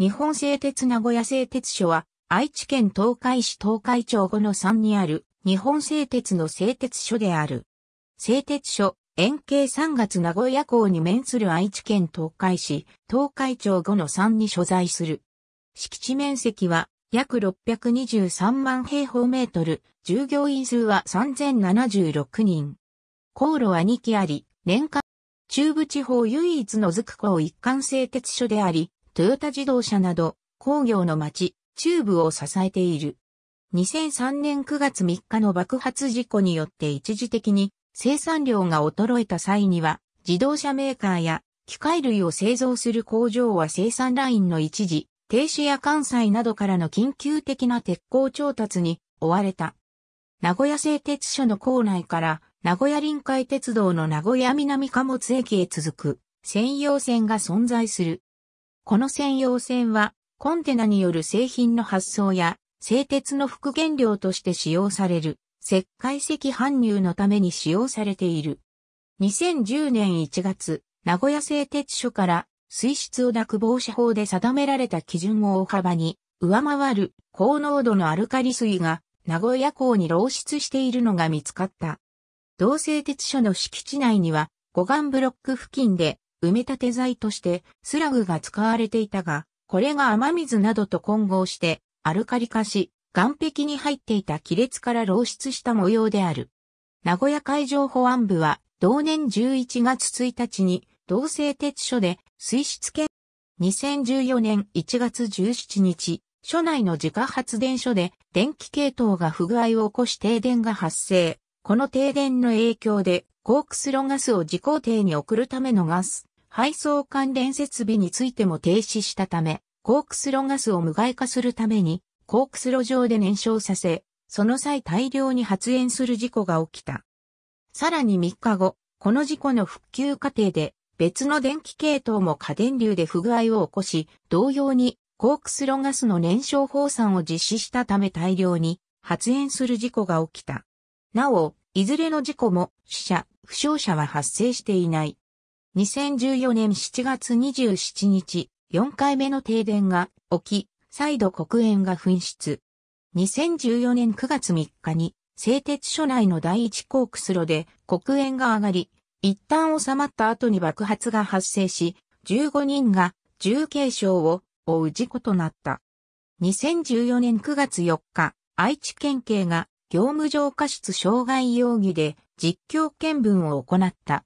日本製鉄名古屋製鉄所は、愛知県東海市東海町5の3にある、日本製鉄の製鉄所である。製鉄所、円形3月名古屋港に面する愛知県東海市東海町5の3に所在する。敷地面積は約623万平方メートル、従業員数は3076人。航路は2機あり、年間、中部地方唯一のズク港一貫製鉄所であり、トヨタ自動車など工業の街、中部を支えている。2003年9月3日の爆発事故によって一時的に生産量が衰えた際には、自動車メーカーや機械類を製造する工場は生産ラインの一時、停止や関西などからの緊急的な鉄鋼調達に追われた。名古屋製鉄所の構内から名古屋臨海鉄道の名古屋南貨物駅へ続く専用線が存在する。この専用線は、コンテナによる製品の発送や、製鉄の復元料として使用される、石灰石搬入のために使用されている。2010年1月、名古屋製鉄所から水質汚濁防止法で定められた基準を大幅に上回る高濃度のアルカリ水が名古屋港に漏出しているのが見つかった。同製鉄所の敷地内には護岸ブロック付近で埋め立て材としてスラグが使われていたが、これが雨水などと混合してアルカリ化し、岩壁に入っていた亀裂から漏出した模様である。名古屋海上保安部は同年11月1日に同性鉄所で水質検2014年1月17日、所内の自家発電所で電気系統が不具合を起こし停電が発生。この停電の影響で、コークスロガスを自工艇に送るためのガス配送関連設備についても停止したため、コークスロガスを無害化するために、コークスロ上で燃焼させ、その際大量に発煙する事故が起きた。さらに3日後、この事故の復旧過程で、別の電気系統も過電流で不具合を起こし、同様に、コークスロガスの燃焼放散を実施したため大量に発煙する事故が起きた。なお、いずれの事故も死者、負傷者は発生していない。2014年7月27日、4回目の停電が起き、再度黒煙が噴出。2014年9月3日に、製鉄所内の第一コークス炉で黒煙が上がり、一旦収まった後に爆発が発生し、15人が重軽傷を負う事故となった。2014年9月4日、愛知県警が業務上過失傷害容疑で実況見分を行った。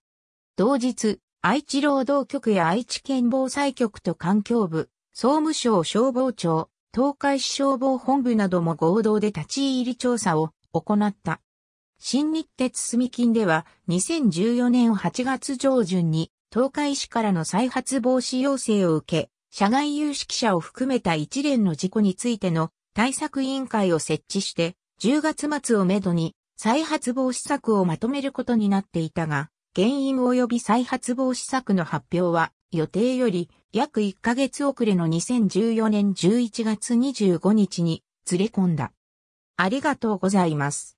同日、愛知労働局や愛知県防災局と環境部、総務省消防庁、東海市消防本部なども合同で立ち入り調査を行った。新日鉄住金では2014年8月上旬に東海市からの再発防止要請を受け、社外有識者を含めた一連の事故についての対策委員会を設置して、10月末をめどに再発防止策をまとめることになっていたが、原因及び再発防止策の発表は、予定より約1ヶ月遅れの2014年11月25日にずれ込んだ。ありがとうございます。